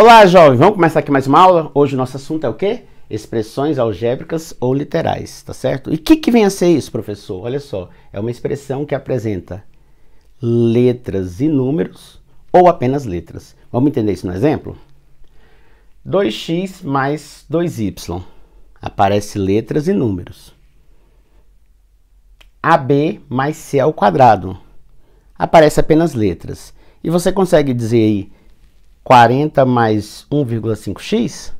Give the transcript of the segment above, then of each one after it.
Olá, jovem! Vamos começar aqui mais uma aula? Hoje o nosso assunto é o quê? Expressões algébricas ou literais, tá certo? E o que, que vem a ser isso, professor? Olha só, é uma expressão que apresenta letras e números ou apenas letras. Vamos entender isso no exemplo? 2x mais 2y. Aparece letras e números. AB mais C ao quadrado. Aparece apenas letras. E você consegue dizer aí 40 mais 1,5x?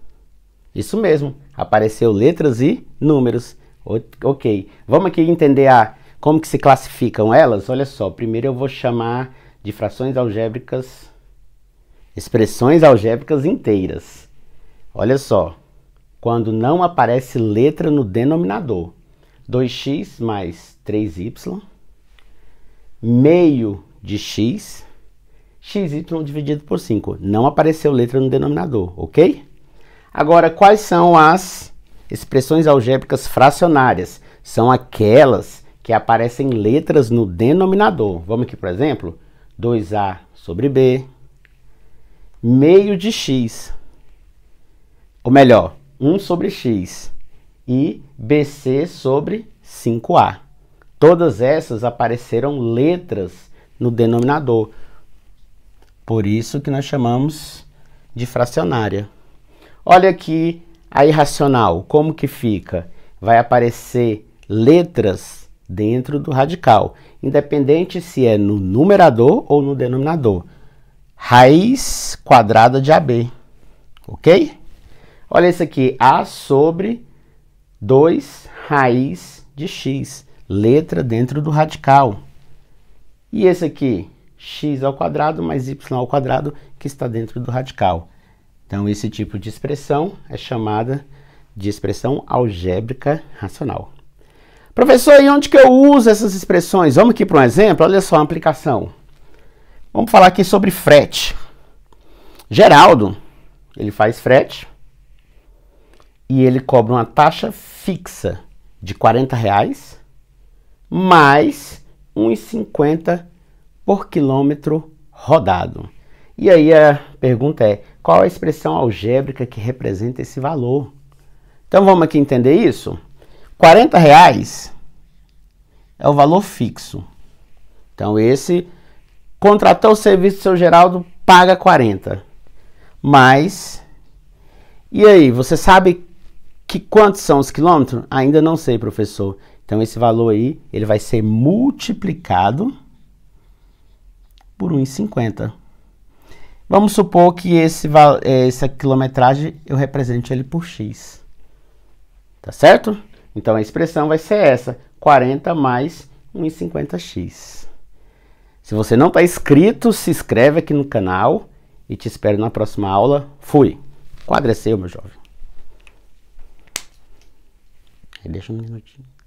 Isso mesmo, apareceu letras e números. O ok, vamos aqui entender a, como que se classificam elas? Olha só, primeiro eu vou chamar de frações algébricas, expressões algébricas inteiras. Olha só, quando não aparece letra no denominador. 2x mais 3y, meio de x xy dividido por 5. Não apareceu letra no denominador, ok? Agora, quais são as expressões algébricas fracionárias? São aquelas que aparecem letras no denominador. Vamos aqui, por exemplo, 2a sobre b, meio de x, ou melhor, 1 sobre x e bc sobre 5a. Todas essas apareceram letras no denominador. Por isso que nós chamamos de fracionária. Olha aqui a irracional, como que fica? Vai aparecer letras dentro do radical, independente se é no numerador ou no denominador. Raiz quadrada de AB, ok? Olha isso aqui, A sobre 2 raiz de X, letra dentro do radical. E esse aqui? x ao quadrado mais y ao quadrado que está dentro do radical. Então esse tipo de expressão é chamada de expressão algébrica racional. Professor, e onde que eu uso essas expressões? Vamos aqui para um exemplo, olha só a aplicação. Vamos falar aqui sobre frete. Geraldo, ele faz frete e ele cobra uma taxa fixa de 40 reais mais 1,50 por quilômetro rodado. E aí a pergunta é: qual a expressão algébrica que representa esse valor? Então vamos aqui entender isso? 40 reais é o valor fixo. Então esse contratou o serviço do seu Geraldo, paga 40. Mas e aí, você sabe que quantos são os quilômetros? Ainda não sei, professor. Então esse valor aí, ele vai ser multiplicado por 1,50. Vamos supor que esse, eh, essa quilometragem eu represente ele por X. Tá certo? Então a expressão vai ser essa, 40 mais 1,50x. Se você não está inscrito, se inscreve aqui no canal e te espero na próxima aula. Fui! Quadra é seu, meu jovem. deixa um minutinho.